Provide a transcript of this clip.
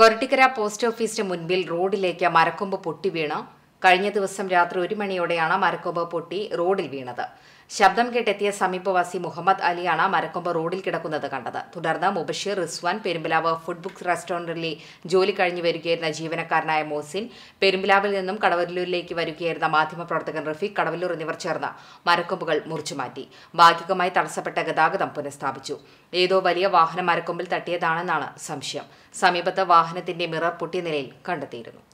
Korattikkara post ഓഫീസിന് മുൻപിൽ റോഡിലേക്ക് മരക്കൊമ്പ് പൊട്ടിവീണ് കഴിഞ്ഞ ദിവസം രാത്രി ഒരു മണിയോടെയാണ് മരക്കൊമ്പ് പൊട്ടി റോഡിൽ വീണത് ശബ്ദം കേട്ടെത്തിയ സമീപവാസി മുഹമ്മദ് അലിയാണ് മരക്കൊമ്പ് റോഡിൽ കിടക്കുന്നത് കണ്ടത് തുടർന്ന് മുബഷീർ റിസ്വാൻ പെരുമ്പലാവ് ഫുഡ് ബുക്ക് റെസ്റ്റോറന്റിലെ ജോലി കഴിഞ്ഞു വരികയായിരുന്ന ജീവനക്കാരനായ മോസിൻ പെരുമ്പലാവിൽ നിന്നും കടവല്ലൂരിലേക്ക് വരികയായിരുന്ന മാധ്യമപ്രവർത്തകൻ റഫീഖ് കടവല്ലൂർ എന്നിവർ ചേർന്ന് മരക്കൊമ്പുകൾ മുറിച്ചുമാറ്റി ഭാഗികമായി തടസ്സപ്പെട്ട ഗതാഗതം പുനഃസ്ഥാപിച്ചു ഏതോ വലിയ വാഹനം മരക്കൊമ്പിൽ തട്ടിയതാണെന്നാണ് സംശയം സമീപത്ത് വാഹനത്തിന്റെ മിറർ പൊട്ടിയ നിലയിൽ കണ്ടെത്തിയിരുന്നു